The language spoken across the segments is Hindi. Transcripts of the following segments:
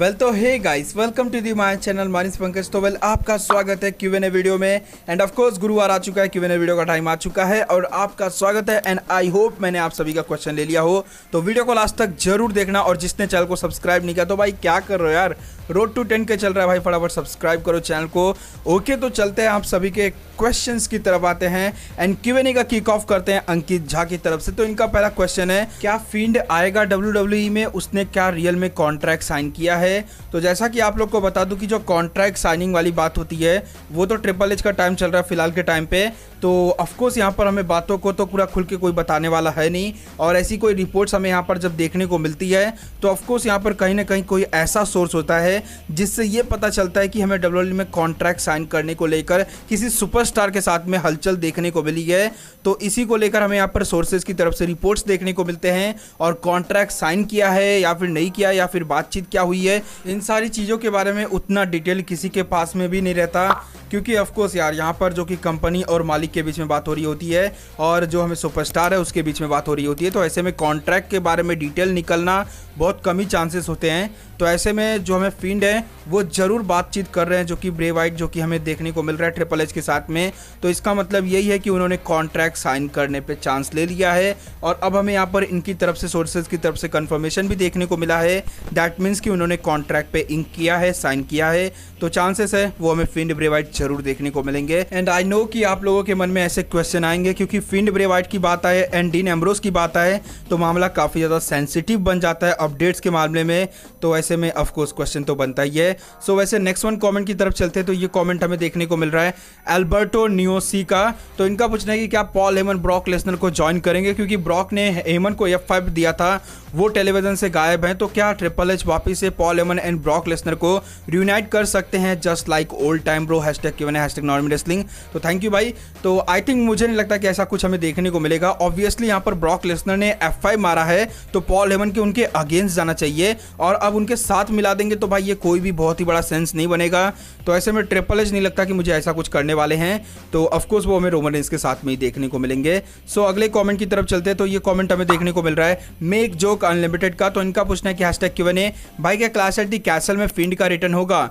वेल तो hey guys welcome to the my channel Manish Pankaj तो वेल आपका स्वागत है क्यू एन ए वीडियो में एंड ऑफ कोर्स गुरुवार आ चुका है क्यू एन ए वीडियो का टाइम आ चुका है और आपका स्वागत है एंड आई होप मैंने आप सभी का क्वेश्चन ले लिया हो तो वीडियो को लास्ट तक जरूर देखना और जिसने चैनल को सब्सक्राइब नहीं किया तो भाई क्या कर रहे हो यार रोड टू टेन के चल रहा है भाई फटाफट सब्सक्राइब करो चैनल को ओके तो चलते हैं आप सभी के क्वेश्चंस की तरफ आते हैं एंड क्यूएनए का किक ऑफ करते हैं अंकित झा की तरफ से तो इनका पहला क्वेश्चन है क्या फील्ड आएगा डब्ल्यू e में उसने क्या रियल में कॉन्ट्रैक्ट साइन किया है तो जैसा कि आप लोग को बता दूं कि जो कॉन्ट्रैक्ट साइनिंग वाली बात होती है वो तो ट्रिपल एच का टाइम चल रहा है फिलहाल के टाइम पे तो ऑफकोर्स यहाँ पर हमें बातों को तो पूरा खुल के कोई बताने वाला है नहीं और ऐसी कोई रिपोर्ट्स हमें यहाँ पर जब देखने को मिलती है तो ऑफकोर्स यहाँ पर कहीं ना कहीं कोई ऐसा सोर्स होता है जिससे ये पता चलता है कि हमें डब्ल्यू में कॉन्ट्रैक्ट साइन करने को लेकर किसी सुपरस्टार के साथ में हलचल देखने को मिली है तो इसी को लेकर हमें यहाँ पर सोर्सेज की तरफ से रिपोर्ट्स देखने को मिलते हैं और कॉन्ट्रैक्ट साइन किया है या फिर नहीं किया या फिर बातचीत क्या हुई है इन सारी चीज़ों के बारे में उतना डिटेल किसी के पास में भी नहीं रहता क्योंकि ऑफकोर्स यार यहाँ पर जो कि कंपनी और मालिक मालिक के बीच में बात हो रही होती है और जो हमें सुपरस्टार है उसके बीच में बात हो रही होती है तो ऐसे में कॉन्ट्रैक्ट के बारे में डिटेल निकलना बहुत कम ही चांसेस होते हैं तो ऐसे में जो हमें फील्ड हैं वो ज़रूर बातचीत कर रहे हैं जो कि ब्रे वाइट जो कि हमें देखने को मिल रहा है ट्रिपल एच के साथ में तो इसका मतलब यही है कि उन्होंने कॉन्ट्रैक्ट साइन करने पर चांस ले लिया है और अब हमें यहाँ पर इनकी तरफ से सोर्सेज की तरफ से कन्फर्मेशन भी देखने को मिला है दैट मीन्स कि उन्होंने कॉन्ट्रैक्ट पे इंक किया है साइन किया है तो चांसेस है वो हमें फिंड ब्रेवाइट जरूर देखने को मिलेंगे एंड आई नो कि आप लोगों के मन में ऐसे क्वेश्चन आएंगे क्योंकि फिंड ब्रेवाइट की बात आए एंड डीन एम्ब्रोस की बात आए तो मामला काफ़ी ज़्यादा सेंसिटिव बन जाता है अपडेट्स के मामले में तो ऐसे में ऑफकोर्स क्वेश्चन तो बनता ही है सो so, वैसे नेक्स्ट वन कमेंट की तरफ चलते हैं तो ये कमेंट हमें देखने को मिल रहा है एल्बर्टो न्यूसी का तो इनका पूछना है कि क्या पॉल हेमन ब्रॉक लेसनर को ज्वाइन करेंगे क्योंकि ब्रॉक ने हेमन को एफ दिया था वो टेलीविजन से गायब हैं तो क्या ट्रिपल एच वापिस से Paul Heyman and Brock Lesnar को रियूनाइट कर सकते हैं just like old time bro hash tag क्यों हैश टैग नॉर्मल रेसलिंग तो थैंक यू भाई तो आई थिंक मुझे नहीं लगता कि ऐसा कुछ हमें देखने को मिलेगा ऑब्वियसली यहाँ पर ब्रॉक लेसनर ने एफ मारा है तो पॉल हेमन के उनके अगेंस्ट अगेंस्ट जाना चाहिए और अब उनके साथ मिला देंगे तो भाई ये कोई भी बहुत ही बड़ा सेंस नहीं बनेगा तो ऐसे में ट्रिपल एज नहीं लगता कि मुझे ऐसा कुछ करने वाले हैं तो ऑफकोर्स वो हमें रोमन रेंस के साथ में ही देखने को मिलेंगे सो अगले कॉमेंट की तरफ चलते हैं तो ये कॉमेंट हमें देखने को मिल रहा है मेक जोक अनलिमिटेड का तो इनका पूछना है कि हैश टैग क्यों बने भाई क्या क्लास एट दी कैसल में फिंड का रिटर्न होगा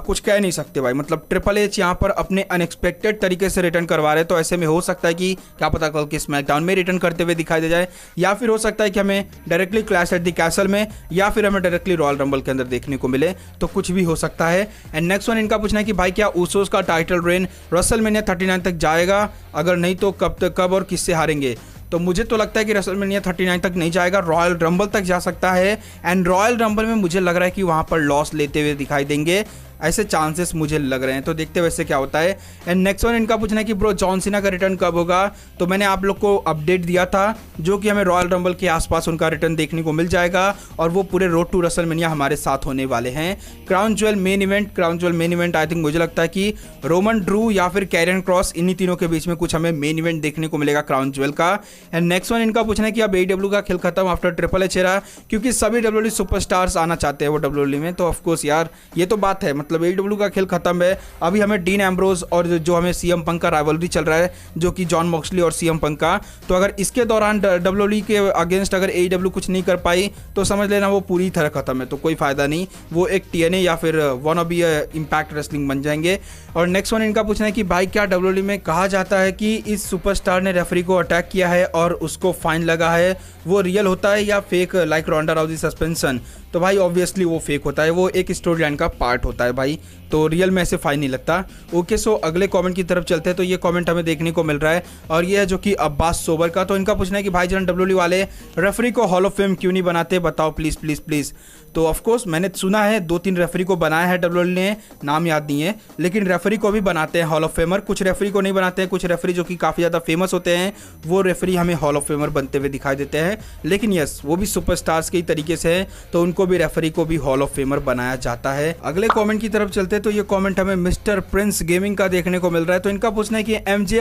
कुछ कह नहीं सकते भाई मतलब ट्रिपल एच यहाँ पर अपने अनएक्सपेक्टेड तरीके से रिटर्न करवा रहे तो ऐसे में हो सकता है कि क्या पता कल के स्मैकडाउन में रिटर्न करते हुए दिखाई दे जाए या फिर हो सकता है कि हमें directly Clash at the Castle में या फिर हमें डायरेक्टली रॉयल रंबल के अंदर देखने को मिले तो कुछ भी हो सकता है एंड नेक्स्ट वन इनका पूछना है कि भाई क्या ऊसोस का title reign WrestleMania thirty तक जाएगा अगर नहीं तो कब तक कब और किससे हारेंगे तो मुझे तो लगता है कि रसल थर्टी नाइन तक नहीं जाएगा रॉयल रंबल तक जा सकता है एंड रॉयल रंबल में मुझे लग रहा है कि वहाँ पर लॉस लेते हुए दिखाई देंगे ऐसे चांसेस मुझे लग रहे हैं तो देखते वैसे क्या होता है एंड नेक्स्ट वन इनका पूछना है कि ब्रो जॉन सीना का रिटर्न कब होगा तो मैंने आप लोग को अपडेट दिया था जो कि हमें रॉयल रंबल के आसपास उनका रिटर्न देखने को मिल जाएगा और वो पूरे रोड टू रसलमेनिया हमारे साथ होने वाले हैं Crown Jewel main event Crown Jewel main event I think मुझे लगता है कि रोमन ड्रू या फिर कैरियन क्रॉस इन्हीं तीनों के बीच में कुछ हमें मेन इवेंट देखने को मिलेगा क्राउन ज्वेल का एंड नेक्स्ट वन इनका पूछना है कि अब ए e का खेल खत्म आफ्टर ट्रिपल एच क्योंकि सभी डब्ल्यू सुपरस्टार्स e आना चाहते हैं वो डब्ल्यू e में तो ऑफकोर्स यार ये तो बात है मतलब मतलब एडब्ल्यू e का खेल खत्म है अभी हमें डीन एम्ब्रोज और जो हमें सीएम पंक का राइवलरी चल रहा है जो कि जॉन मॉक्सली और सीएम पंक का तो अगर इसके दौरान डब्ल्यू e के अगेंस्ट अगर ए e कुछ नहीं कर पाई तो समझ लेना वो पूरी तरह खत्म है तो कोई फ़ायदा नहीं वो एक टी या फिर वन ऑफ इम्पैक्ट रेसलिंग बन जाएंगे और नेक्स्ट वन इनका पूछना है कि भाई क्या डब्ल्यू में कहा जाता है कि इस सुपरस्टार ने रेफरी को अटैक किया है और उसको फाइन लगा है वो रियल होता है या fake like of Rousey suspension तो भाई ऑब्वियसली वो फेक होता है वो एक स्टोरी लाइन का पार्ट होता है भाई तो रियल में ऐसे फाइन नहीं लगता ओके सो अगले कमेंट की तरफ चलते हैं तो ये कमेंट हमें देखने को मिल रहा है और ये है जो कि अब्बास सोबर का तो इनका पूछना है कि भाई जान डब्ल्यू e वाले रेफरी को हॉल ऑफ फेम क्यों नहीं बनाते बताओ प्लीज़ प्लीज़ प्लीज़ तो ऑफकोर्स मैंने सुना है दो तीन रेफरी को बनाया है डब्ल्यू ने नाम याद नहीं है लेकिन रेफरी को भी बनाते हैं हॉल ऑफ फेमर कुछ रेफरी को नहीं बनाते हैं कुछ रेफरी जो कि काफ़ी ज़्यादा फेमस होते हैं वो रेफरी हमें हॉल ऑफ फेमर बनते हुए दिखाई देते हैं लेकिन यस वो भी सुपरस्टार्स के तरीके से हैं तो उनको भी रेफरी को भी हॉल ऑफ फेमर बनाया जाता है अगले कॉमेंट की तरफ चलते तो ये कॉमेंट हमें मिस्टर प्रिंस गेमिंग का देखने को मिल रहा है तो इनका पूछना है कि एम जे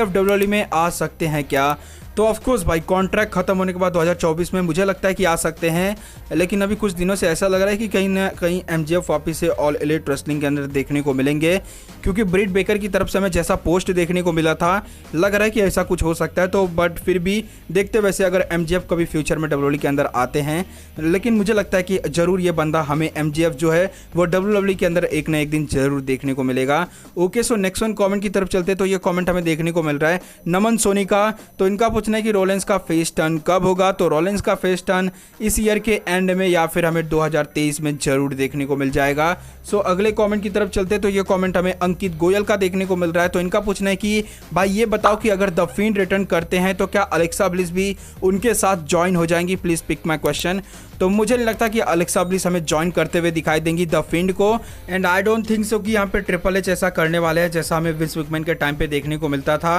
में आ सकते हैं क्या तो ऑफकोर्स भाई कॉन्ट्रैक्ट खत्म होने के बाद 2024 में मुझे लगता है कि आ सकते हैं लेकिन अभी कुछ दिनों से ऐसा लग रहा है कि कहीं ना कहीं एम जी एफ वापिस से ऑल एलेट रेस्लिंग के अंदर देखने को मिलेंगे क्योंकि ब्रिट बेकर की तरफ से हमें जैसा पोस्ट देखने को मिला था लग रहा है कि ऐसा कुछ हो सकता है तो बट फिर भी देखते वैसे अगर एम जी एफ कभी फ्यूचर में डब्ल्यू e के अंदर आते हैं लेकिन मुझे लगता है कि ज़रूर ये बंदा हमें एम जी एफ जो है वो डब्ल्यू e के अंदर एक ना एक दिन जरूर देखने को मिलेगा okay so next one comment की तरफ चलते तो ये कॉमेंट हमें देखने को मिल रहा है नमन सोनी का तो इनका पूछना है कि रोलेंस का फेस टर्न कब होगा तो रोलेंस का फेस टर्न इस ईयर के एंड में या फिर हमें 2023 में जरूर देखने को मिल जाएगा सो so, अगले कमेंट की तरफ चलते हैं तो ये कमेंट हमें अंकित गोयल का देखने को मिल रहा है तो इनका पूछना है कि भाई ये बताओ कि अगर द फीन रिटर्न करते हैं तो क्या अलेक्सा ब्लिस भी उनके साथ ज्वाइन हो जाएंगी प्लीज़ पिक माई क्वेश्चन तो मुझे नहीं लगता कि अलेक्सा ब्लिस हमें ज्वाइन करते हुए दिखाई देंगी द फिंड को and I don't think so कि यहाँ पर ट्रिपल एच ऐसा करने वाले हैं जैसा हमें विंस विकमैन के टाइम पे देखने को मिलता था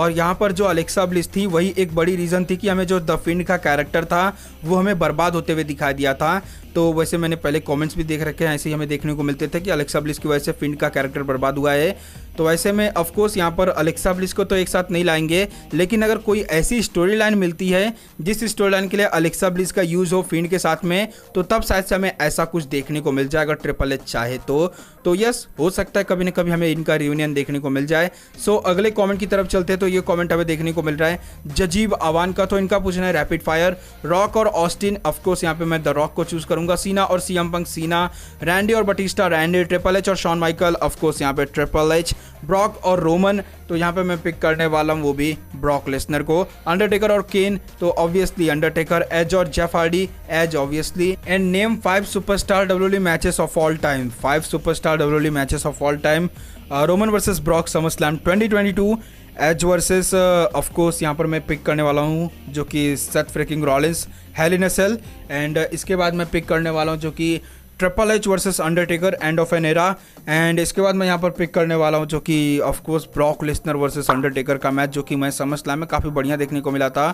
और यहाँ पर जो अलेक्सा ब्लिस थी वही एक बड़ी रीज़न थी कि हमें जो द फिंड का कैरेक्टर था वो हमें बर्बाद होते हुए दिखाई दिया था तो वैसे मैंने पहले कॉमेंट्स भी देख रखे हैं ऐसे ही हमें देखने को मिलते थे कि अलेक्सा ब्लिस की वजह से फिंड का कैरेक्टर बर्बाद हुआ है तो ऐसे में ऑफकोर्स यहाँ पर अलेक्सा ब्लिस को तो एक साथ नहीं लाएंगे लेकिन अगर कोई ऐसी स्टोरी लाइन मिलती है जिस स्टोरी लाइन के लिए अलेक्सा ब्लिस का यूज़ हो फीड के साथ में तो तब शायद से हमें ऐसा कुछ देखने को मिल जाए अगर ट्रिपल एच चाहे तो तो यस हो सकता है कभी ना कभी हमें इनका रियूनियन देखने को मिल जाए सो अगले कॉमेंट की तरफ चलते हैं तो ये कॉमेंट हमें देखने को मिल रहा है जजीब आवान का तो इनका पूछना है रैपिड फायर रॉक और ऑस्टिन ऑफकोर्स यहाँ पे मैं द रॉक को चूज करूंगा सीना और सीएम पंक सीना रैंडी और बटिस्टा रैंडी ट्रिपल एच और शॉन माइकल ऑफकोर्स यहाँ पे ट्रिपल एच ब्रॉक और रोमन तो यहाँ पे मैं पिक करने वाला हूँ वो भी ब्रॉक लेसनर को अंडरटेकर और केन तो ऑब्वियसली अंडरटेकर एज और Jeff Hardy Edge obviously and name five superstar WWE matches of all time five superstar WWE matches of all time Roman versus Brock SummerSlam twenty Edge versus of course यहाँ पर मैं पिक करने वाला हूँ जो कि Seth freaking Rollins Hell in Cell and इसके बाद मैं पिक करने वाला हूँ जो कि Triple H versus Undertaker end of an era and इसके बाद मैं यहाँ पर पिक करने वाला हूँ जो कि of course Brock Lesnar versus Undertaker का मैच जो कि मैं समझ ला में काफ़ी बढ़िया देखने को मिला था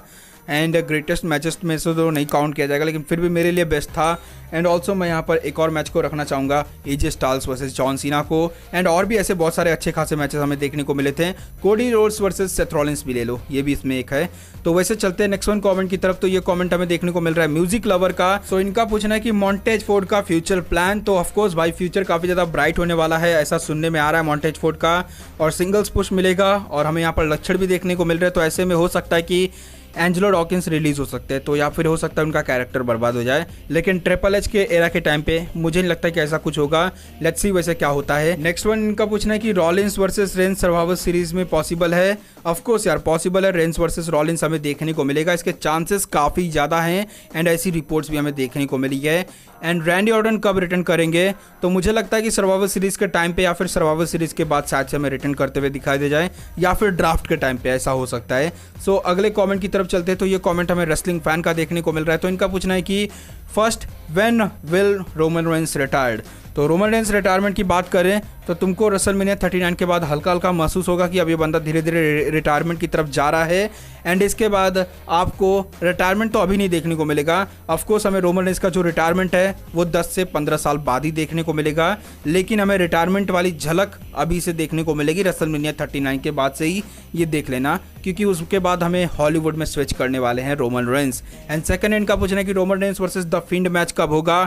एंड ग्रेटेस्ट मैचेस में से तो नहीं काउंट किया जाएगा लेकिन फिर भी मेरे लिए बेस्ट था एंड ऑल्सो मैं यहाँ पर एक और मैच को रखना चाहूँगा एजे स्टाल्स वर्सेज जॉन सीना को एंड और भी ऐसे बहुत सारे अच्छे खासे मैचेस हमें देखने को मिले थे कोडी रोल्स वर्सेज सेथ्रॉलिंस भी ले लो ये भी इसमें एक है तो वैसे चलते हैं नेक्स्ट वन कॉमेंट की तरफ तो ये कॉमेंट हमें देखने को मिल रहा है म्यूजिक लवर का सो so, इनका पूछना है कि मॉन्टेज फोर्ड का फ्यूचर प्लान तो ऑफकोर्स भाई फ्यूचर काफी ज्यादा ब्राइट होने वाला है ऐसा सुनने में आ रहा है मॉन्टेज फोर्ड का और सिंगल्स पुश मिलेगा और हमें यहाँ पर लक्षण भी देखने को मिल रहा है तो ऐसे में हो सकता है कि एंजलो डॉकिंस रिलीज हो सकते हैं तो या फिर हो सकता है उनका कैरेक्टर बर्बाद हो जाए लेकिन ट्रिपल एच के एरा के टाइम पे मुझे नहीं लगता कि ऐसा कुछ होगा लेट्स सी वैसे क्या होता है नेक्स्ट वन इनका पूछना है कि Rollins versus Reigns Survivor Series में पॉसिबल है ऑफकोर्स यार पॉसिबल है रेंस वर्सेज रॉलिन्स हमें देखने को मिलेगा इसके चांसेस काफ़ी ज़्यादा हैं एंड ऐसी रिपोर्ट्स भी हमें देखने को मिली है एंड रैंडी ऑर्डन कब रिटर्न करेंगे तो मुझे लगता है कि सर्वाइवल सीरीज़ के टाइम पे या फिर सर्वाइवल सीरीज़ के बाद शायद से हमें रिटर्न करते हुए दिखाई दे जाए या फिर ड्राफ्ट के टाइम पे ऐसा हो सकता है सो so, अगले कमेंट की तरफ चलते हैं तो ये कमेंट हमें रेसलिंग फैन का देखने को मिल रहा है तो इनका पूछना है कि first when will Roman Reigns retired तो रोमन रेंस रिटायरमेंट की बात करें तो तुमको रसल मीनिया थर्टी नाइन के बाद हल्का हल्का महसूस होगा कि अब ये बंदा धीरे धीरे रिटायरमेंट की तरफ जा रहा है एंड इसके बाद आपको रिटायरमेंट तो अभी नहीं देखने को मिलेगा ऑफकोर्स हमें रोमन रेंस का जो रिटायरमेंट है वो 10 से 15 साल बाद ही देखने को मिलेगा लेकिन हमें रिटायरमेंट वाली झलक अभी से देखने को मिलेगी रसल मीनिया थर्टी के बाद से ही ये देख लेना क्योंकि उसके बाद हमें हॉलीवुड में स्विच करने वाले हैं Roman Reigns and second and का पूछना है कि Roman Reigns versus the Fiend match कब होगा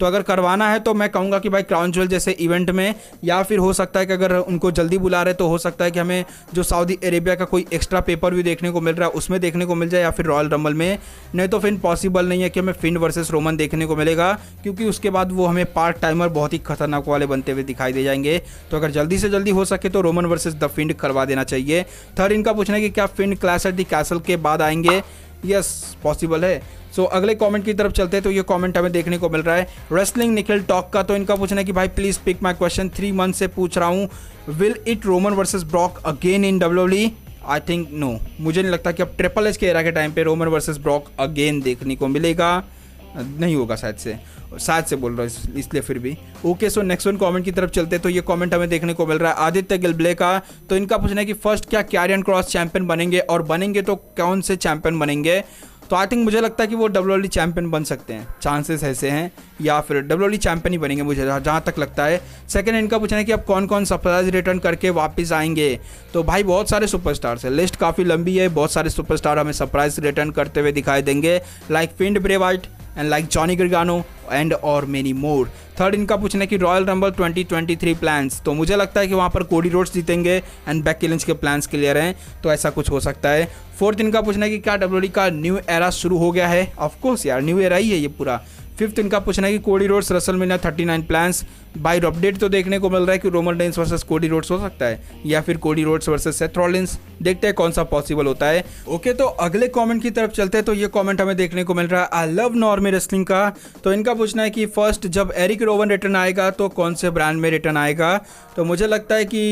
तो अगर करवाना है तो मैं कहूँगा कि भाई क्राउन ज्वेल जैसे इवेंट में या फिर हो सकता है कि अगर उनको जल्दी बुला रहे तो हो सकता है कि हमें जो सऊदी अरेबिया का कोई एक्स्ट्रा पेपर भी देखने को मिल रहा है उसमें देखने को मिल जाए या फिर रॉयल रंबल में नहीं तो फिर पॉसिबल नहीं है कि हमें फिन वर्सेस रोमन देखने को मिलेगा क्योंकि उसके बाद वो हमें पार्ट टाइमर बहुत ही खतरनाक वाले बनते हुए दिखाई दे जाएंगे तो अगर जल्दी से जल्दी हो सके तो रोमन वर्सेज द फिंड करवा देना चाहिए थर्ड इनका पूछना है कि क्या Fiend clash at the castle के बाद आएंगे यस पॉसिबल है सो so, अगले कमेंट की तरफ चलते हैं तो ये कमेंट हमें देखने को मिल रहा है रेसलिंग निखिल टॉक का तो इनका पूछना है कि भाई please pick my question three month से पूछ रहा हूँ will it Roman versus Brock again in W I think no मुझे नहीं लगता कि अब ट्रिपल एच के एरा के टाइम पे रोमन वर्सेस ब्रॉक अगेन देखने को मिलेगा नहीं होगा शायद से शायद से बोल रहा हूँ इसलिए फिर भी okay so next one comment की तरफ चलते हैं तो ये कमेंट हमें देखने को मिल रहा है आदित्य गिलब्ले का तो इनका पूछना है कि फर्स्ट क्या कैरियन क्रॉस चैंपियन बनेंगे और बनेंगे तो कौन से चैंपियन बनेंगे तो आई थिंक मुझे लगता है कि वो डब्ल्यू चैंपियन बन सकते हैं चांसेस ऐसे हैं या फिर डब्ल्यू चैंपियन ही बनेंगे मुझे जहाँ तक लगता है सेकंड इनका पूछना है कि अब कौन कौन सरप्राइज रिटर्न करके वापस आएंगे तो भाई बहुत सारे सुपरस्टार्स हैं लिस्ट काफ़ी लंबी है बहुत सारे सुपरस्टार हमें सरप्राइज रिटर्न करते हुए दिखाई देंगे like Fiend Bray Wyatt and like Johnny Gargano and और मेनी मोर थर्ड इनका पूछना है कि रॉयल रंबल 2023 प्लान्स तो मुझे लगता है कि वहाँ पर कोडी रोड्स जीतेंगे एंड बैक किलेंस के प्लान्स क्लियर हैं तो ऐसा कुछ हो सकता है फोर्थ इनका पूछना है कि क्या डब्ल्यू e का न्यू एरा शुरू हो गया है ऑफकोर्स यार न्यू एरा ही है ये पूरा फिफ्थ इनका पूछना है कि Cody Rhodes WrestleMania thirty nine plans by update तो देखने को मिल रहा है कि Roman Reigns versus Cody Rhodes हो सकता है या फिर कोडी रोड्स वर्सेस सेथ्रॉलिन्स देखते हैं कौन सा पॉसिबल होता है ओके तो अगले कॉमेंट की तरफ चलते हैं तो ये कॉमेंट हमें देखने को मिल रहा है आई लव नॉर्मी रेस्लिंग का तो इनका पूछना है कि फर्स्ट जब एरिक रोवन रिटर्न आएगा तो कौन से ब्रांड में रिटर्न आएगा तो मुझे लगता है कि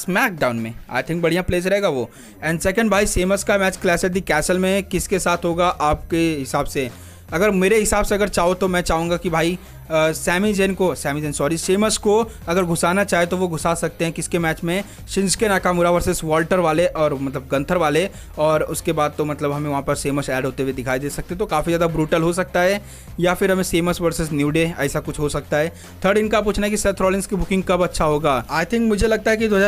स्मैकडाउन में आई थिंक बढ़िया प्लेस रहेगा वो एंड सेकंड भाई सेमस का मैच क्लैश एट कैसल में किसके साथ होगा आपके हिसाब से अगर मेरे हिसाब से अगर चाहो तो मैं चाहूँगा कि भाई सैमी जेन को सैमी जेन सॉरी सेमस को अगर घुसाना चाहे तो वो घुसा सकते हैं किसके मैच में शिंसके नाकामुरा वर्सेस वॉल्टर वाले और मतलब गंथर वाले और उसके बाद तो मतलब हमें वहाँ पर सेमस ऐड होते हुए दिखाई दे सकते तो काफ़ी ज़्यादा ब्रूटल हो सकता है या फिर हमें सेमस वर्सेस न्यू डे ऐसा कुछ हो सकता है थर्ड इनका पूछना है कि सेथरॉलिंस की बुकिंग कब अच्छा होगा आई थिंक मुझे लगता है कि दो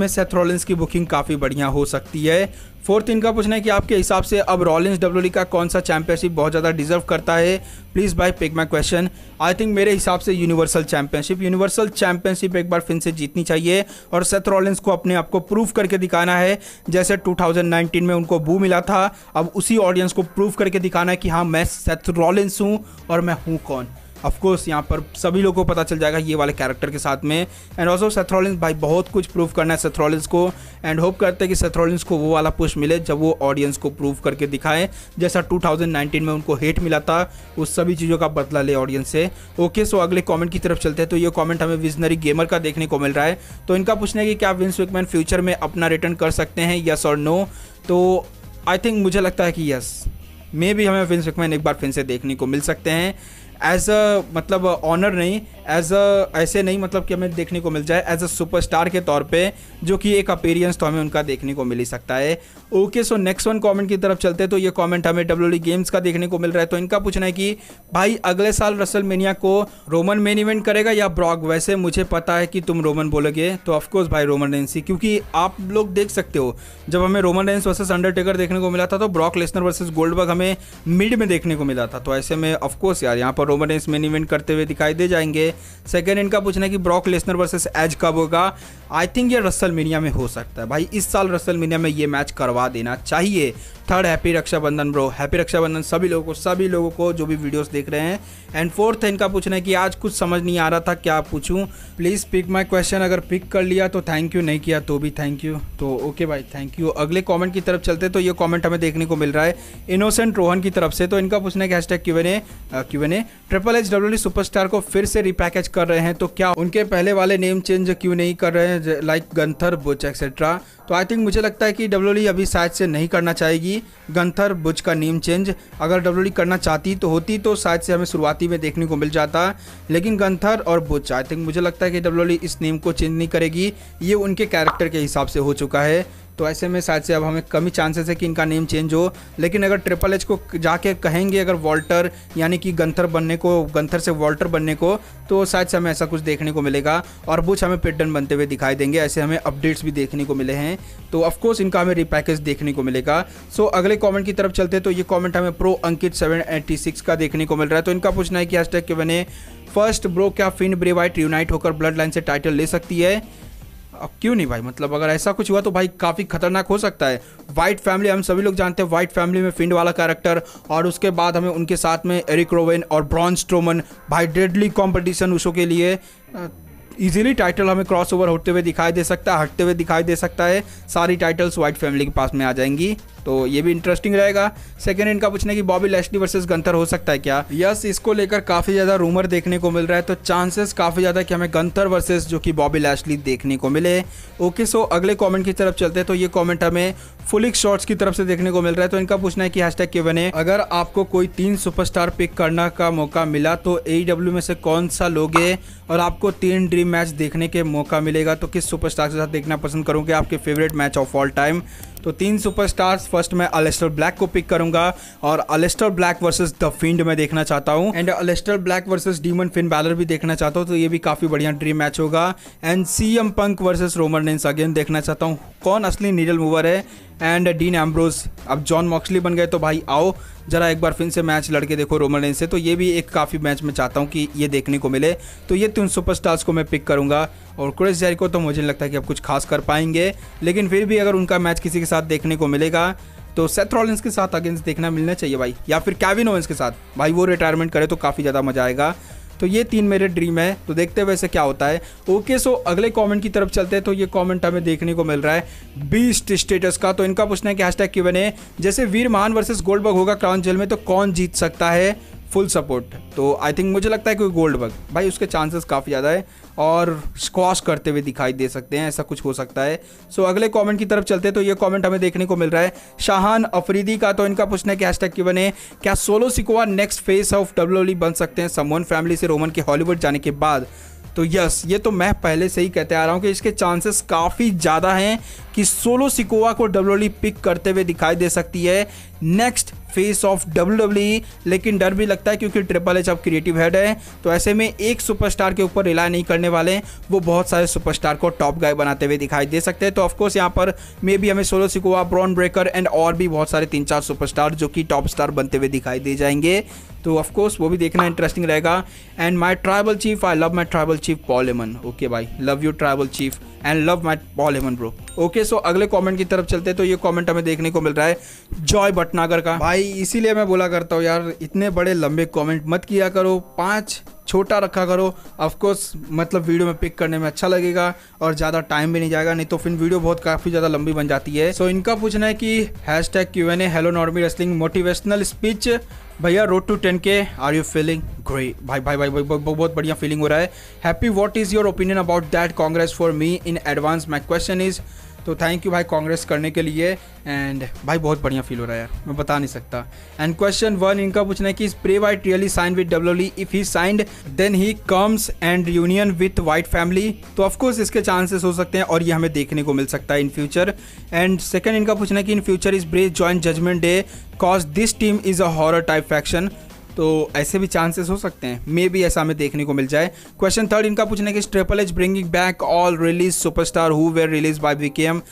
में सेथ की बुकिंग काफ़ी बढ़िया हो सकती है फोर्थ इनका पूछना है कि आपके हिसाब से अब रॉलिंस डब्ल्यू का कौन सा चैंपियनशिप बहुत ज़्यादा डिजर्व करता है प्लीज़ बाई pick my question I think मेरे हिसाब से यूनिवर्सल चैंपियनशिप यूनिवर्सल चैंपियनशिप एक बार फिर से जीतनी चाहिए और सेथ रॉलिंस को अपने आप को प्रूफ करके दिखाना है जैसे 2019 में उनको बू मिला था अब उसी ऑडियंस को प्रूफ करके दिखाना है कि हाँ मैं सेथ रॉलिंस हूँ और मैं हूँ कौन ऑफकोर्स यहाँ पर सभी लोगों को पता चल जाएगा ये वाले कैरेक्टर के साथ में एंड ऑल्सो सेथ्रोलिंस भाई बहुत कुछ प्रूव करना है सेथ्रोलिंस को एंड होप करते हैं कि सेथ्रोलिंस को वो वाला पुश मिले जब वो ऑडियंस को प्रूव करके दिखाएं जैसा 2019 में उनको हेट मिला था उस सभी चीज़ों का बदला ले ऑडियंस से ओके सो अगले कॉमेंट की तरफ चलते हैं तो ये कॉमेंट हमें विजनरी गेमर का देखने को मिल रहा है तो इनका पूछना है कि क्या विंस विकमैन फ्यूचर में अपना रिटर्न कर सकते हैं यस और नो तो आई थिंक मुझे लगता है कि यस मे भी हमें विंस विकमैन एक बार फिर से देखने को मिल सकते हैं एज अ मतलब ऑनर नहीं एज अ ऐसे नहीं मतलब कि हमें देखने को मिल जाए एज अ सुपरस्टार के तौर पे जो कि एक अपीरियंस तो हमें उनका देखने को मिल ही सकता है okay so next one comment की तरफ चलते हैं तो ये कमेंट हमें डब्ल्यू गेम्स का देखने को मिल रहा है तो इनका पूछना है कि भाई अगले साल रसल मेनिया को रोमन मेन इवेंट करेगा या ब्रॉग वैसे मुझे पता है कि तुम रोमन बोलोगे तो ऑफकोर्स भाई रोमन रेंसी क्योंकि आप लोग देख सकते हो जब हमें रोमन रेंस वर्सेस अंडरटेकर देखने को मिला था तो ब्रॉक लेसनर वर्सेस गोल्ड हमें मिड में देखने को मिला था तो ऐसे में ऑफकोर्स यार यहाँ पर रोमन रेंस मेन इवेंट करते हुए दिखाई दे जाएंगे सेकेंड इनका पूछना है कि ब्रॉक लेसनर वर्सेस एज कब होगा आई थिंक ये रसल मीनिया में हो सकता है भाई इस साल रसल मीनिया में ये मैच करवा देना चाहिए third happy Rakshabandhan bro happy Rakshabandhan सभी लोगों को सभी लोगों को जो भी वीडियोस देख रहे हैं एंड फोर्थ है इनका पूछना है कि आज कुछ समझ नहीं आ रहा था क्या पूछूं प्लीज़ पिक माय क्वेश्चन अगर पिक कर लिया तो थैंक यू नहीं किया तो भी थैंक यू तो ओके भाई थैंक यू अगले कॉमेंट की तरफ चलते तो ये कॉमेंट हमें देखने को मिल रहा है इनोसेंट रोहन की तरफ से तो इनका पूछना है कि hashtag Q N A Q N A Triple H W D superstar को फिर से रिपैकेज कर रहे हैं तो क्या उनके पहले वाले नेम चेंज क्यों नहीं कर रहे हैं लाइक गंथर बुच एक्सेट्रा तो आई थिंक मुझे लगता है कि डब्ल्यू e अभी शायद से नहीं करना चाहेगी गंथर बुज का नेम चेंज अगर डब्ल्यू e करना चाहती तो होती तो शायद से हमें शुरुआती में देखने को मिल जाता लेकिन गंथर और बुज आई थिंक मुझे लगता है कि डब्ल्यू e इस नेम को चेंज नहीं करेगी ये उनके कैरेक्टर के हिसाब से हो चुका है तो ऐसे में शायद से अब हमें कमी चांसेस है कि इनका नेम चेंज हो लेकिन अगर ट्रिपल एच को जाके कहेंगे अगर वॉल्टर यानी कि गंथर बनने को गंथर से वॉल्टर बनने को तो शायद से हमें ऐसा कुछ देखने को मिलेगा और बुछ हमें पेटर्न बनते हुए दिखाई देंगे ऐसे हमें अपडेट्स भी देखने को मिले हैं तो ऑफकोर्स इनका हमें रिपैकेज देखने को मिलेगा सो अगले कॉमेंट की तरफ चलते तो ये कॉमेंट हमें pro Ankit seven eighty six का देखने को मिल रहा है तो इनका पूछना है कि आज तक के बने फर्स्ट ब्रो क्या फिन ब्रेवाइट यूनाइट होकर ब्लड लाइन से टाइटल ले सकती है अब क्यों नहीं भाई मतलब अगर ऐसा कुछ हुआ तो भाई काफ़ी खतरनाक हो सकता है वाइट फैमिली हम सभी लोग जानते हैं वाइट फैमिली में फिंड वाला कैरेक्टर और उसके बाद हमें उनके साथ में एरिक रोवेन और ब्रॉन्स स्ट्रोमन भाई डेडली कॉम्पिटिशन उसो के लिए इजीली टाइटल हमें क्रॉसओवर होते हुए दिखाई दे सकता है हटते हुए दिखाई दे सकता है सारी टाइटल्स वाइट फैमिली के पास में आ जाएंगी तो ये भी इंटरेस्टिंग रहेगा सेकेंड इनका पूछना कि बॉबी लेस्टी वर्सेस गंथर हो सकता है क्या यस इसको लेकर काफ़ी ज़्यादा रूमर देखने को मिल रहा है तो चांसेस काफ़ी ज़्यादा कि हमें गंथर वर्सेस जो कि बॉबी लेस्टली देखने को मिले ओके सो अगले कमेंट की तरफ चलते हैं तो ये कमेंट हमें फुलिक शॉर्ट्स की तरफ से देखने को मिल रहा है तो इनका पूछना है कि हैश टैग बने अगर आपको कोई तीन सुपरस्टार पिक करने का मौका मिला तो ए e में से कौन सा लोगे और आपको तीन ड्रीम मैच देखने के मौका मिलेगा तो किस सुपरस्टार के साथ देखना पसंद करोगे आपके favourite match of all time तो तीन सुपरस्टार्स फर्स्ट मैं अलेस्टर ब्लैक को पिक करूंगा और Aleister Black versus the Fiend मैं देखना चाहता हूँ and Aleister Black versus Demon Finn Balor भी देखना चाहता हूँ तो ये भी काफ़ी बढ़िया ड्रीम मैच होगा and C M Punk versus Roman Reigns again देखना चाहता हूँ कौन असली नीडल मूवर है एंड डीन एम्ब्रोज अब जॉन मॉक्सली बन गए तो भाई आओ जरा एक बार फिर से मैच लड़के देखो रोमन रेंज से तो ये भी एक काफ़ी मैच में चाहता हूँ कि ये देखने को मिले तो ये तीन सुपरस्टार्स को मैं पिक करूँगा और क्रेस जैर को तो मुझे नहीं लगता कि अब कुछ खास कर पाएंगे लेकिन फिर भी अगर उनका मैच किसी के साथ देखने को मिलेगा तो सेथ्रॉलेंस के साथ अगेंस्ट देखना मिलना चाहिए भाई या फिर कैविन ओवेंस के साथ भाई वो रिटायरमेंट करे तो काफ़ी ज़्यादा मजा आएगा तो ये तीन मेरे ड्रीम है तो देखते हुए क्या होता है ओके सो अगले कॉमेंट की तरफ चलते हैं तो ये कॉमेंट हमें देखने को मिल रहा है बीस्ट स्टेटस का तो इनका पूछना है कि हैशटैग क्यों बने जैसे वीर महान वर्सेस बग होगा क्राउन जेल में तो कौन जीत सकता है फुल सपोर्ट तो आई थिंक मुझे लगता है कोई गोल्ड बग भाई उसके चांसेस काफ़ी ज़्यादा है और स्कॉस करते हुए दिखाई दे सकते हैं ऐसा कुछ हो सकता है सो अगले कमेंट की तरफ चलते हैं तो ये कमेंट हमें देखने को मिल रहा है शाहान अफरीदी का तो इनका पूछना है कि हैशटैग की बने क्या Solo Sikoa next face of W बन सकते हैं समोन फैमिली से रोमन के हॉलीवुड जाने के बाद तो यस ये तो मैं पहले से ही कहते आ रहा हूँ कि इसके चांसेस काफ़ी ज़्यादा हैं कि सोलो सिकोवा को डब्ल्यू पिक करते हुए दिखाई दे सकती है नेक्स्ट फेस ऑफ डब्ल्यू लेकिन डर भी लगता है क्योंकि ट्रिपल एच अब क्रिएटिव हेड है तो ऐसे में एक सुपरस्टार के ऊपर रिलाय नहीं करने वाले वो बहुत सारे सुपरस्टार को टॉप गाय बनाते हुए दिखाई दे सकते हैं तो ऑफकोर्स यहाँ पर मे भी हमें Solo Sikoa Bron Breakker and और भी बहुत सारे तीन चार सुपरस्टार जो कि टॉप स्टार बनते हुए दिखाई दे जाएंगे तो ऑफकोर्स वो भी देखना इंटरेस्टिंग रहेगा and my tribal chief I love my tribal chief Paul Heyman okay भाई love you tribal chief and love my Paul Heyman bro okay so अगले कॉमेंट की तरफ चलते हैं तो ये कॉमेंट हमें देखने को मिल रहा है जॉय भटनागर का भाई इसीलिए मैं बोला करता हूँ यार इतने बड़े लंबे कॉमेंट मत किया करो पाँच छोटा रखा करो ऑफकोर्स मतलब वीडियो में पिक करने में अच्छा लगेगा और ज़्यादा टाइम भी नहीं जाएगा नहीं तो फिर वीडियो बहुत काफ़ी ज़्यादा लंबी बन जाती है सो so, इनका पूछना है कि hashtag Q N A hello Normie wrestling motivational speech भैया road to ten K are you feeling great भाई भाई भाई, भाई, बहुत बढ़िया फीलिंग हो रहा है happy what is your opinion about that congrats for me in advance my question is तो थैंक यू भाई कांग्रेस करने के लिए एंड भाई बहुत बढ़िया फील हो रहा है यार मैं बता नहीं सकता एंड क्वेश्चन वन इनका पूछना है कि is Bray Wyatt really sign with W if he signed then he comes and union with Wyatt family तो ऑफकोर्स इसके चांसेस हो सकते हैं और ये हमें देखने को मिल सकता है इन फ्यूचर एंड सेकेंड इनका पूछना है कि in future is Bray's join Judgment Day cause this team is a horror type faction तो ऐसे भी चांसेस हो सकते हैं मे भी ऐसा हमें देखने को मिल जाए क्वेश्चन थर्ड इनका पूछना है कि Triple H bringing back all release superstar who were release by V K M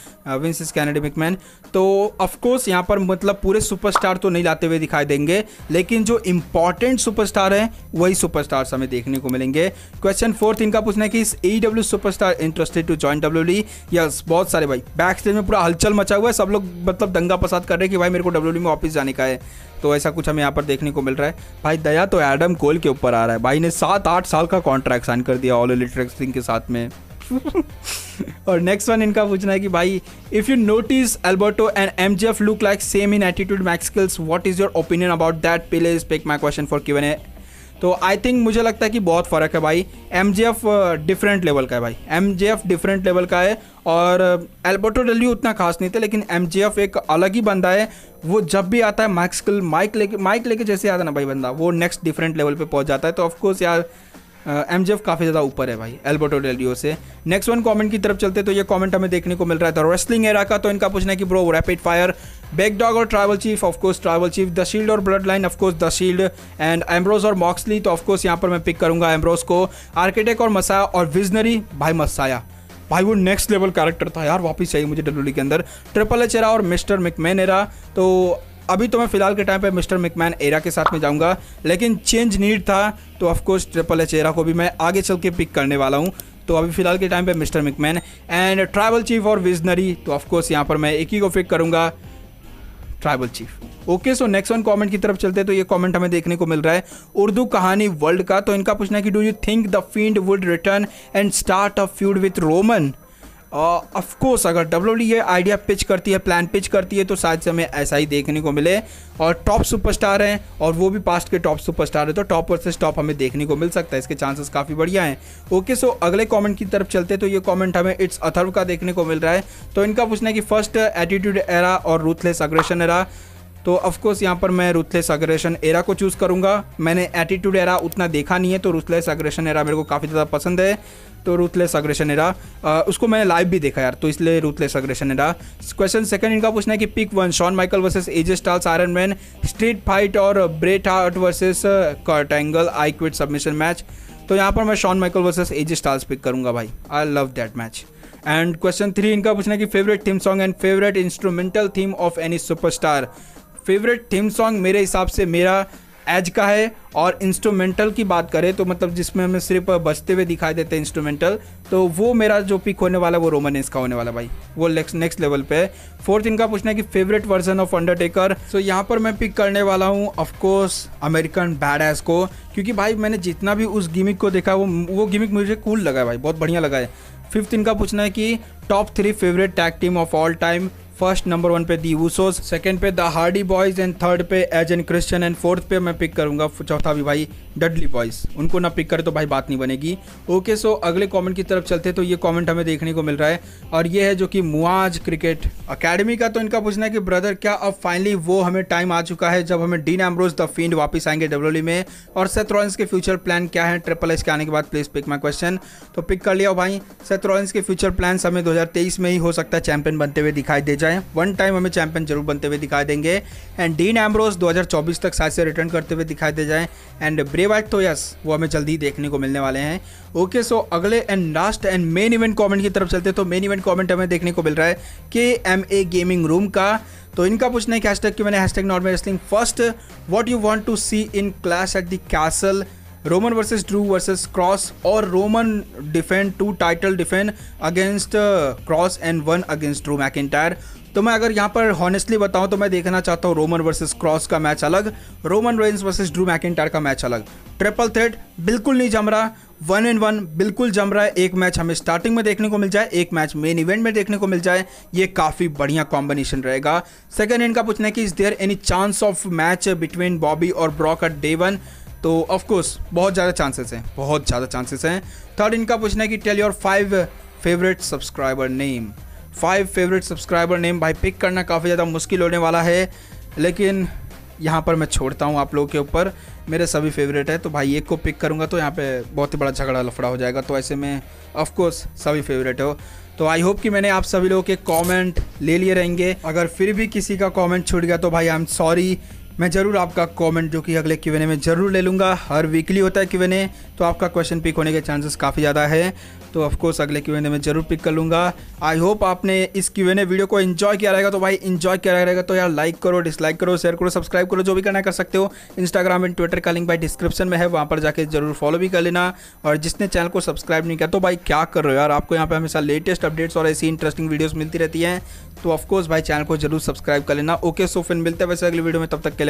Vince is Kennedy man तो ऑफकोर्स यहाँ पर मतलब पूरे सुपरस्टार तो नहीं लाते हुए दिखाई देंगे लेकिन जो इंपॉर्टेंट सुपरस्टार हैं वही सुपरस्टार्स हमें देखने को मिलेंगे क्वेश्चन फोर्थ इनका पूछना है कि is E W superstar interested to join W D yes बहुत सारे भाई बैक स्टेज में पूरा हलचल मचा हुआ है सब लोग मतलब दंगा पसाद कर रहे हैं कि भाई मेरे को डब्ल्यू डी में वापस जाने का है तो ऐसा कुछ हमें यहाँ पर देखने को मिल रहा है भाई दया तो एडम कोल के ऊपर आ रहा है भाई ने सात आठ साल का कॉन्ट्रैक्ट साइन कर दिया ऑल इलेक्ट्रिक सिंह के साथ में और नेक्स्ट वन इनका पूछना है कि भाई if you notice Alberto and M J F look like same in attitude Mexicals what is your opinion about that please pick my question for Q N A तो आई थिंक मुझे लगता है कि बहुत फ़र्क है भाई एम एफ डिफरेंट लेवल का है भाई M J F different level का है और एल्बर्टो uh, डेल्यू उतना खास नहीं था लेकिन एम जे एफ एक अलग ही बंदा है वो जब भी आता है माइक स्किल माइक लेके माइक लेके जैसे आता ना भाई बंदा वो नेक्स्ट डिफरेंट लेवल पे पहुंच जाता है तो ऑफकोर्स यार एम काफ़ी ज़्यादा ऊपर है भाई एल्बर्टो डेलियो से नेक्स्ट वन कमेंट की तरफ चलते तो ये कमेंट हमें देखने को मिल रहा था रेस्लिंग एरा का तो इनका पूछना है कि bro rapid fire Big Dog और Tribal Chief of course Tribal Chief the Shield और Bloodline of course the Shield and Ambrose और मॉक्सली तो ऑफकोर्स यहाँ पर मैं पिक करूंगा एम्ब्रोज को आर्किटेक्ट और मसाया और विजनरी भाई मसाया भाई वो नेक्स्ट लेवल कैरेक्टर था यार वापस चाहिए मुझे डब्ल्यू के अंदर ट्रिपल एच एरा और मिस्टर मिकमेन एरा तो अभी तो मैं फिलहाल के टाइम पे मिस्टर मिकमैन एरा के साथ में जाऊंगा लेकिन चेंज नीड था तो ऑफकोर्स ट्रिपल एच एरा को भी मैं आगे चल के पिक करने वाला हूँ तो अभी फिलहाल के टाइम पे Mister McMahon and Tribal Chief और विजनरी तो ऑफकोर्स यहाँ पर मैं एक ही को पिक करूंगा Tribal Chief okay so next one comment की तरफ चलते हैं तो ये कमेंट हमें देखने को मिल रहा है उर्दू कहानी वर्ल्ड का तो इनका पूछना है कि do you think the Fiend would return and start a feud with Roman of course uh, अगर डब्ल्यू डी e ये आइडिया पिच करती है प्लान पिच करती है तो शायद से हमें ऐसा ही देखने को मिले और टॉप सुपरस्टार हैं और वो भी पास्ट के टॉप सुपरस्टार है तो टॉप वर्सेस टॉप हमें देखने को मिल सकता है इसके चांसेस काफ़ी बढ़िया हैं ओके सो अगले कमेंट की तरफ चलते तो ये कमेंट हमें इट्स अथर्व का देखने को मिल रहा है तो इनका पूछना है कि फर्स्ट एटीट्यूड एरा और रूथलेस अग्रेशन एरा तो ऑफकोर्स यहाँ पर मैं रुथलेस अग्रेशन एरा को चूज़ करूँगा मैंने एटीट्यूड एरा उतना देखा नहीं है तो रुथलेस अग्रेशन एरा मेरे को काफ़ी ज़्यादा पसंद है तो रुथलेस अग्रेशन एरा आ, उसको मैंने लाइव भी देखा यार तो इसलिए ruthless aggression era question second इनका पूछना है कि pick one Shawn Michael versus AJ Styles iron man street fight और Bret Hart versus Kurt Angle I quit submission match तो यहाँ पर मैं Shawn Michael versus AJ Styles pick करूँगा भाई I love that match and question three इनका पूछना है कि favourite theme song and favourite instrumental theme of any superstar favourite theme song मेरे हिसाब से मेरा एज का है और इंस्ट्रूमेंटल की बात करें तो मतलब जिसमें हमें सिर्फ बजते हुए दिखाई देते हैं इंस्ट्रूमेंटल तो वो मेरा जो पिक होने वाला है वो रोमन एस का होने वाला भाई वो नेक्स्ट लेवल पे है फोर्थ इनका पूछना है कि favourite version of Undertaker so यहाँ पर मैं पिक करने वाला हूँ ऑफकोर्स अमेरिकन बैड एस को क्योंकि भाई मैंने जितना भी उस गिमिक को देखा वो वो गिमिक मुझे कूल लगा है भाई बहुत बढ़िया लगा है फिफ्थ इनका पूछना है कि top three favourite tag team of all time first number one पे दी वूसोस सेकंड पे the Hardy boys and third पे Edge and Christian and fourth पे मैं पिक करूंगा चौथा भी भाई डडली बॉयस उनको ना पिक करे तो भाई बात नहीं बनेगी ओके सो अगले कमेंट की तरफ चलते तो ये कमेंट हमें देखने को मिल रहा है और ये है जो कि मुआज क्रिकेट अकेडमी का तो इनका पूछना है कि ब्रदर क्या अब फाइनली वो हमें टाइम आ चुका है जब हमें डीन एम्ब्रोज द फील्ड वापस आएंगे डब्ल्यू e में और सेथ रॉयल्स के फ्यूचर प्लान क्या है ट्रिपल एच के आने के बाद प्लीज पिक माई क्वेश्चन तो पिक कर लिया भाई सेथ रॉयल्स के फ्यूचर प्लान हमें दो में ही हो सकता है चैंपियन बनते हुए दिखाई दे जाए वन टाइम हमें चैंपियन जरूर बनते हुए दिखाई देंगे एंड डीन एम्ब्रोज दो तक शायद से रिटर्न करते हुए दिखाई दे जाए एंड ब्रेवाइट तो यस वो हमें जल्दी देखने को मिलने वाले हैं ओके सो अगले and last and main event comment की तरफ चलते तो मेन इवेंट कमेंट हमें देखने को मिल रहा है के एम ए गेमिंग रूम का तो इनका पूछना है हैशटैग क्यों मैंने hashtag not wrestling first what you want to see in Clash at the Castle Roman versus Drew versus Cross और Roman defend two title defend against Cross and one against Drew McIntyre तो मैं अगर यहाँ पर हॉनेस्टली बताऊँ तो मैं देखना चाहता हूँ रोमन वर्सेस क्रॉस का मैच अलग Roman Reigns versus Drew McIntyre का मैच अलग ट्रिपल थ्रेड बिल्कुल नहीं जम रहा वन एंड वन बिल्कुल जम रहा है एक मैच हमें स्टार्टिंग में देखने को मिल जाए एक मैच मेन इवेंट में देखने को मिल जाए ये काफ़ी बढ़िया कॉम्बिनेशन रहेगा सेकेंड इनका पूछना है कि is there any chance of match between Bobby और ब्रॉक एट डे वन तो ऑफकोर्स बहुत ज़्यादा चांसेस हैं बहुत ज़्यादा चांसेस हैं थर्ड इनका पूछना है कि tell your five favourite subscriber name five favourite subscriber name भाई पिक करना काफ़ी ज़्यादा मुश्किल होने वाला है लेकिन यहाँ पर मैं छोड़ता हूँ आप लोगों के ऊपर मेरे सभी फेवरेट है तो भाई एक को पिक करूँगा तो यहाँ पे बहुत ही बड़ा झगड़ा लफड़ा हो जाएगा तो ऐसे में ऑफकोर्स सभी फेवरेट हो तो आई होप कि मैंने आप सभी लोगों के कमेंट ले लिए रहेंगे अगर फिर भी किसी का कमेंट छूट गया तो भाई आई एम सॉरी मैं ज़रूर आपका कमेंट जो कि अगले क्यू में ज़रूर ले लूँगा हर वीकली होता है क्यू तो आपका क्वेश्चन पिक होने के चांसेस काफ़ी ज़्यादा है तो ऑफकोर्स अगले क्यू में ज़रूर पिक कर लूँगा आई होप आपने इस क्यू वीडियो को इन्जॉय किया रहेगा तो भाई इन्जॉय किया रहेगा तो यार लाइक करो डिसलाइक करो शेयर करो सब्सक्राइब करो जो भी करना कर सकते हो इंस्टाग्राम एंड ट्विटर का लिंक भाई डिस्क्रिप्शन में है वहाँ पर जाकर जरूर फॉलो भी कर लेना और जिसने चैनल को सब्सक्राइब नहीं किया तो भाई क्या कर रहे हो यार आपको यहाँ पर हमेशा लेटेस्ट अपडेट्स और ऐसी इंटरेस्टिंग वीडियोज़ मिलती रहती हैं तो ऑफकोर्स भाई चैनल को जरूर सब्सक्राइब कर लेना ओके सो फिर मिलते हैं वैसे अगली वीडियो में तब तक के लिए